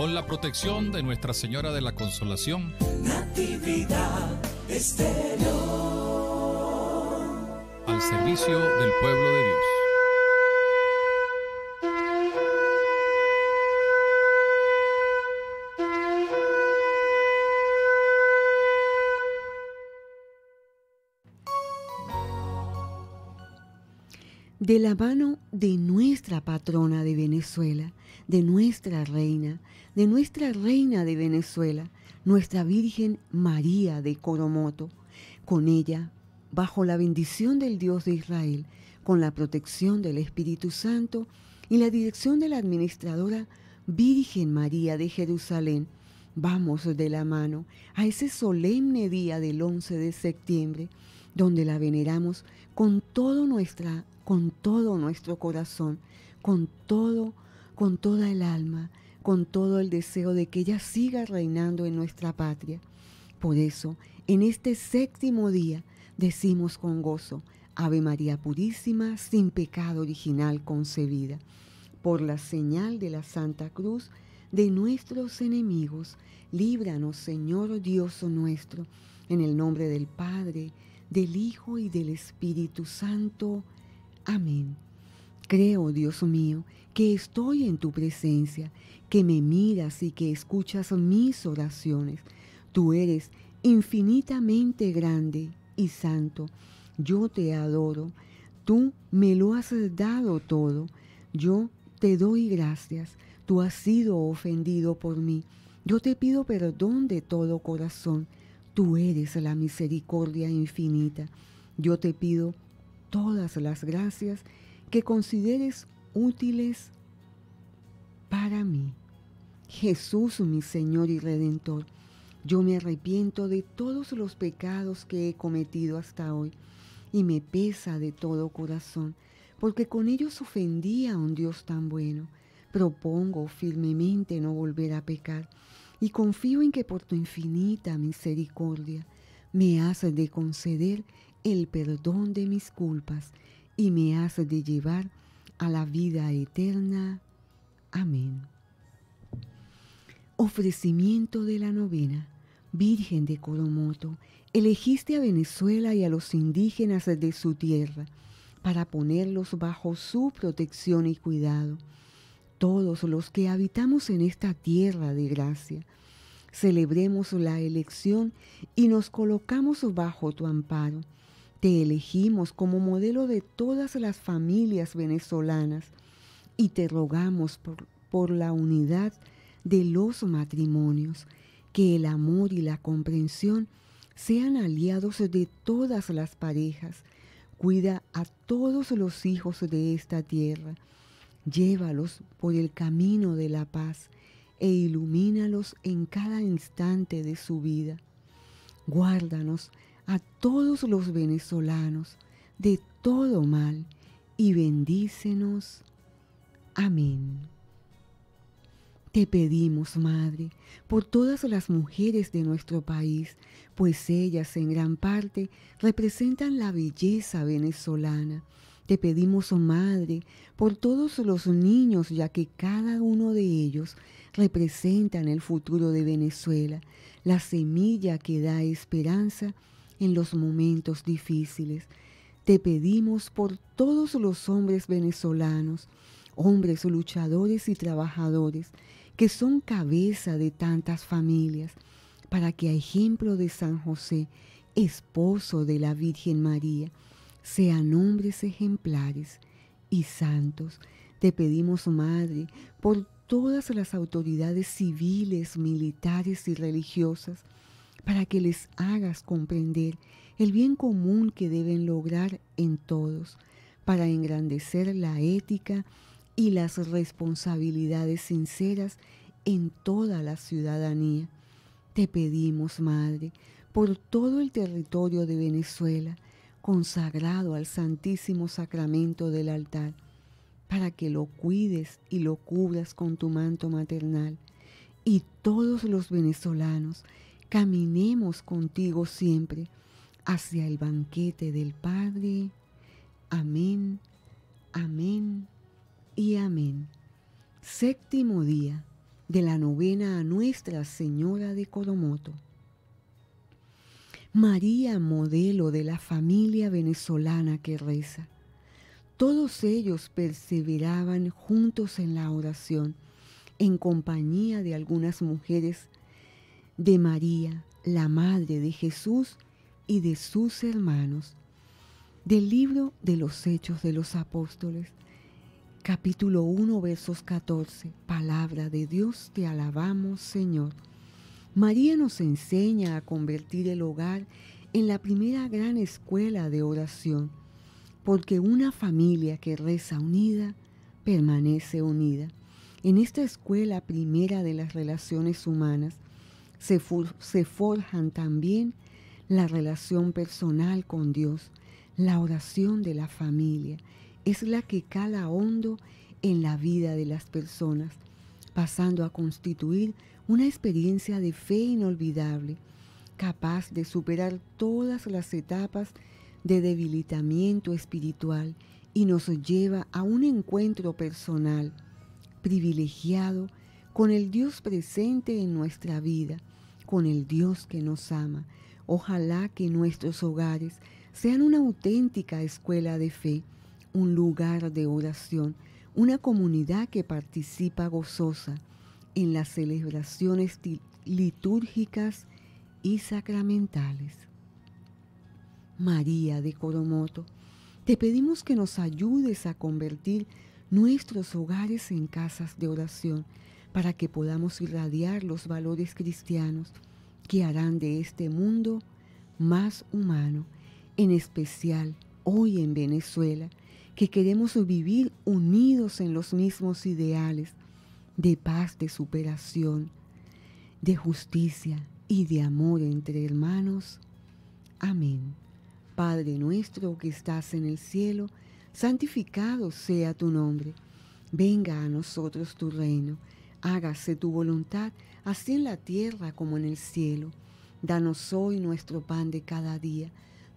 con la protección de Nuestra Señora de la Consolación. Natividad exterior. Al servicio del pueblo de Dios. de la mano de nuestra patrona de Venezuela, de nuestra reina, de nuestra reina de Venezuela, nuestra Virgen María de Coromoto. Con ella, bajo la bendición del Dios de Israel, con la protección del Espíritu Santo y la dirección de la administradora Virgen María de Jerusalén, vamos de la mano a ese solemne día del 11 de septiembre donde la veneramos con todo nuestra, con todo nuestro corazón, con todo, con toda el alma, con todo el deseo de que ella siga reinando en nuestra patria. Por eso, en este séptimo día decimos con gozo, Ave María Purísima, sin pecado original concebida, por la señal de la Santa Cruz de nuestros enemigos, líbranos, Señor Dios nuestro, en el nombre del Padre, del Hijo y del Espíritu Santo. Amén. Creo, Dios mío, que estoy en tu presencia, que me miras y que escuchas mis oraciones. Tú eres infinitamente grande y santo. Yo te adoro. Tú me lo has dado todo. Yo te doy gracias. Tú has sido ofendido por mí. Yo te pido perdón de todo corazón Tú eres la misericordia infinita. Yo te pido todas las gracias que consideres útiles para mí. Jesús, mi Señor y Redentor, yo me arrepiento de todos los pecados que he cometido hasta hoy y me pesa de todo corazón, porque con ellos ofendí a un Dios tan bueno. Propongo firmemente no volver a pecar y confío en que por tu infinita misericordia me has de conceder el perdón de mis culpas y me haces de llevar a la vida eterna. Amén. Ofrecimiento de la novena. Virgen de Coromoto, elegiste a Venezuela y a los indígenas de su tierra para ponerlos bajo su protección y cuidado todos los que habitamos en esta tierra de gracia, celebremos la elección y nos colocamos bajo tu amparo. Te elegimos como modelo de todas las familias venezolanas y te rogamos por, la unidad de los matrimonios, que el amor y la comprensión sean aliados de todas las parejas. Cuida a todos los hijos de esta tierra Llévalos por el camino de la paz e ilumínalos en cada instante de su vida. Guárdanos a todos los venezolanos de todo mal y bendícenos. Amén. Te pedimos, Madre, por todas las mujeres de nuestro país, pues ellas en gran parte representan la belleza venezolana te pedimos, oh Madre, por todos los niños, ya que cada uno de ellos en el futuro de Venezuela, la semilla que da esperanza en los momentos difíciles. Te pedimos por todos los hombres venezolanos, hombres luchadores y trabajadores, que son cabeza de tantas familias, para que a ejemplo de San José, esposo de la Virgen María, sean hombres ejemplares y santos. Te pedimos, Madre, por todas las autoridades civiles, militares y religiosas, para que les hagas comprender el bien común que deben lograr en todos, para engrandecer la ética y las responsabilidades sinceras en toda la ciudadanía. Te pedimos, Madre, por todo el territorio de Venezuela, consagrado al Santísimo Sacramento del altar, para que lo cuides y lo cubras con tu manto maternal. Y todos los venezolanos caminemos contigo siempre hacia el banquete del Padre. Amén, amén y amén. Séptimo día de la novena a Nuestra Señora de Coromoto. María modelo de la familia venezolana que reza. Todos ellos perseveraban juntos en la oración, en compañía de algunas mujeres de María, la madre de Jesús y de sus hermanos. Del libro de los Hechos de los Apóstoles, capítulo 1, versos 14, palabra de Dios, te alabamos Señor. María nos enseña a convertir el hogar en la primera gran escuela de oración, porque una familia que reza unida permanece unida. En esta escuela primera de las relaciones humanas se, forjan también la relación personal con Dios, la oración de la familia, es la que cala hondo en la vida de las personas pasando a constituir una experiencia de fe inolvidable, capaz de superar todas las etapas de debilitamiento espiritual y nos lleva a un encuentro personal, privilegiado, con el Dios presente en nuestra vida, con el Dios que nos ama. Ojalá que nuestros hogares sean una auténtica escuela de fe, un lugar de oración, una comunidad que participa gozosa en las celebraciones litúrgicas y sacramentales. María de Coromoto, te pedimos que nos ayudes a convertir nuestros hogares en casas de oración para que podamos irradiar los valores cristianos que harán de este mundo más humano, en especial hoy en Venezuela, que queremos vivir unidos en los mismos ideales de paz, de superación, de justicia y de amor entre hermanos. Amén. Padre nuestro que estás en el cielo, santificado sea tu nombre. Venga a nosotros tu reino. Hágase tu voluntad, así en la tierra como en el cielo. Danos hoy nuestro pan de cada día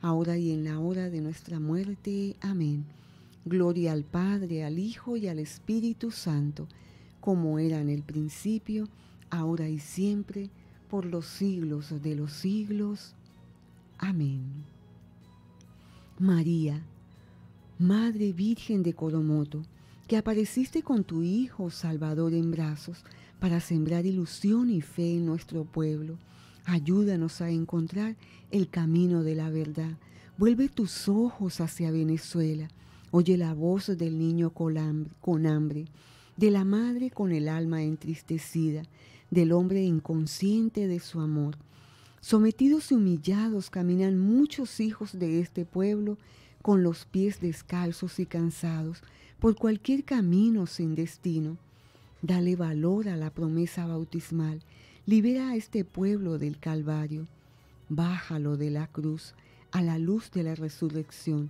ahora y en la hora de nuestra muerte. Amén. Gloria al Padre, al Hijo y al Espíritu Santo, como era en el principio, ahora y siempre, por los siglos de los siglos. Amén. María, Madre Virgen de Coromoto, que apareciste con tu Hijo Salvador en brazos para sembrar ilusión y fe en nuestro pueblo Ayúdanos a encontrar el camino de la verdad. Vuelve tus ojos hacia Venezuela. Oye la voz del niño con hambre, de la madre con el alma entristecida, del hombre inconsciente de su amor. Sometidos y humillados caminan muchos hijos de este pueblo con los pies descalzos y cansados por cualquier camino sin destino. Dale valor a la promesa bautismal Libera a este pueblo del Calvario, bájalo de la cruz a la luz de la resurrección.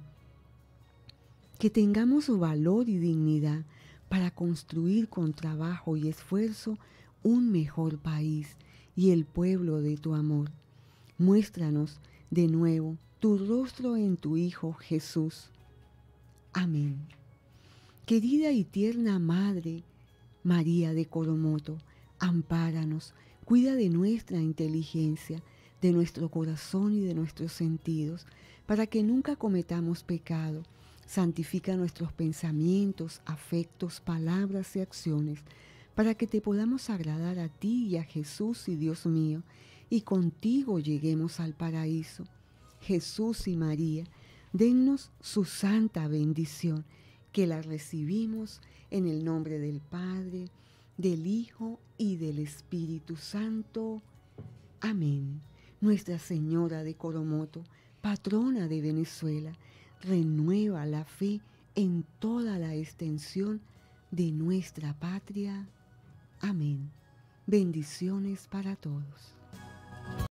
Que tengamos valor y dignidad para construir con trabajo y esfuerzo un mejor país y el pueblo de tu amor. Muéstranos de nuevo tu rostro en tu Hijo Jesús. Amén. Querida y tierna Madre María de Coromoto, ampáranos Cuida de nuestra inteligencia, de nuestro corazón y de nuestros sentidos, para que nunca cometamos pecado. Santifica nuestros pensamientos, afectos, palabras y acciones, para que te podamos agradar a ti y a Jesús y Dios mío, y contigo lleguemos al paraíso. Jesús y María, dennos su santa bendición, que la recibimos en el nombre del Padre, del Hijo y del Espíritu Santo. Amén. Nuestra Señora de Coromoto, patrona de Venezuela, renueva la fe en toda la extensión de nuestra patria. Amén. Bendiciones para todos.